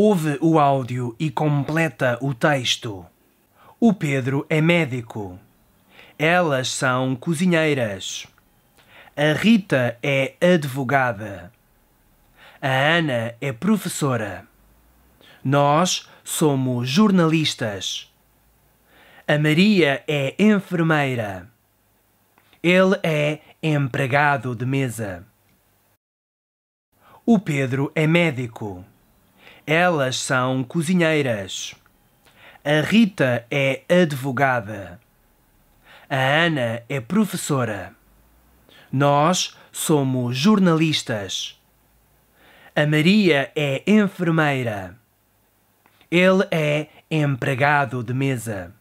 Ouve o áudio e completa o texto. O Pedro é médico. Elas são cozinheiras. A Rita é advogada. A Ana é professora. Nós somos jornalistas. A Maria é enfermeira. Ele é empregado de mesa. O Pedro é médico. Elas são cozinheiras. A Rita é advogada. A Ana é professora. Nós somos jornalistas. A Maria é enfermeira. Ele é empregado de mesa.